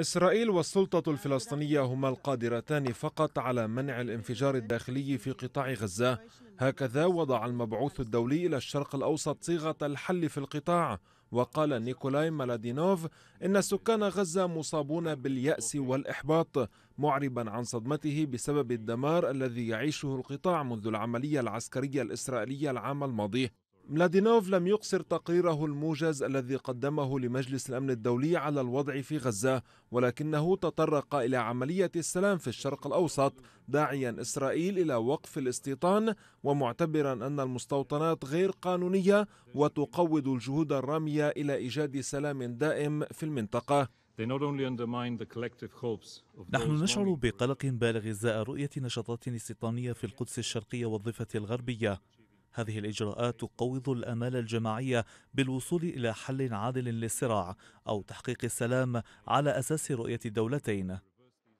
إسرائيل والسلطة الفلسطينية هما القادرتان فقط على منع الانفجار الداخلي في قطاع غزة هكذا وضع المبعوث الدولي إلى الشرق الأوسط صيغة الحل في القطاع وقال نيكولاي مالادينوف إن سكان غزة مصابون باليأس والإحباط معربا عن صدمته بسبب الدمار الذي يعيشه القطاع منذ العملية العسكرية الإسرائيلية العام الماضي ملادينوف لم يقصر تقريره الموجز الذي قدمه لمجلس الأمن الدولي على الوضع في غزة ولكنه تطرق إلى عملية السلام في الشرق الأوسط داعيا إسرائيل إلى وقف الاستيطان ومعتبرا أن المستوطنات غير قانونية وتقوض الجهود الرامية إلى إيجاد سلام دائم في المنطقة نحن نشعر بقلق بالغ ازاء رؤية نشاطات استيطانية في القدس الشرقية والضفة الغربية هذه الإجراءات تقوض الأمال الجماعية بالوصول إلى حل عادل للصراع أو تحقيق السلام على أساس رؤية الدولتين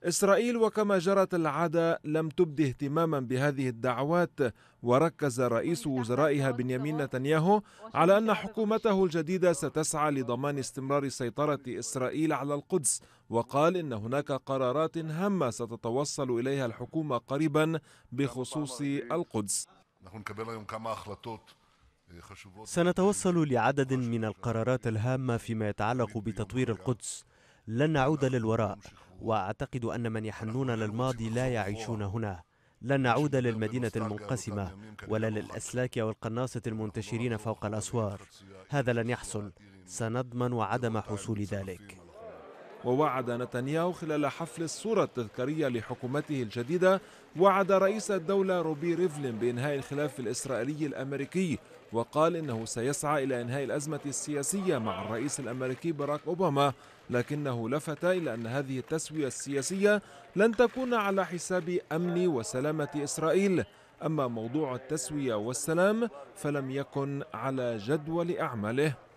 إسرائيل وكما جرت العادة لم تبدي اهتماما بهذه الدعوات وركز رئيس وزرائها بنيامين نتنياهو على أن حكومته الجديدة ستسعى لضمان استمرار سيطرة إسرائيل على القدس وقال إن هناك قرارات هامة ستتوصل إليها الحكومة قريبا بخصوص القدس آه، سنتوصل لعدد من القرارات الهامة فيما يتعلق بتطوير القدس لن نعود للوراء وأعتقد أن من يحنون للماضي لا يعيشون هنا لن نعود للمدينة المنقسمة ولا للأسلاك والقناصة المنتشرين فوق الأسوار هذا لن يحصل سنضمن عدم حصول ذلك ووعد نتنياهو خلال حفل الصورة التذكارية لحكومته الجديدة وعد رئيس الدولة روبي ريفلين بإنهاء الخلاف الإسرائيلي الأمريكي وقال إنه سيسعى إلى إنهاء الأزمة السياسية مع الرئيس الأمريكي باراك أوباما لكنه لفت إلى أن هذه التسوية السياسية لن تكون على حساب أمن وسلامة إسرائيل أما موضوع التسوية والسلام فلم يكن على جدول أعماله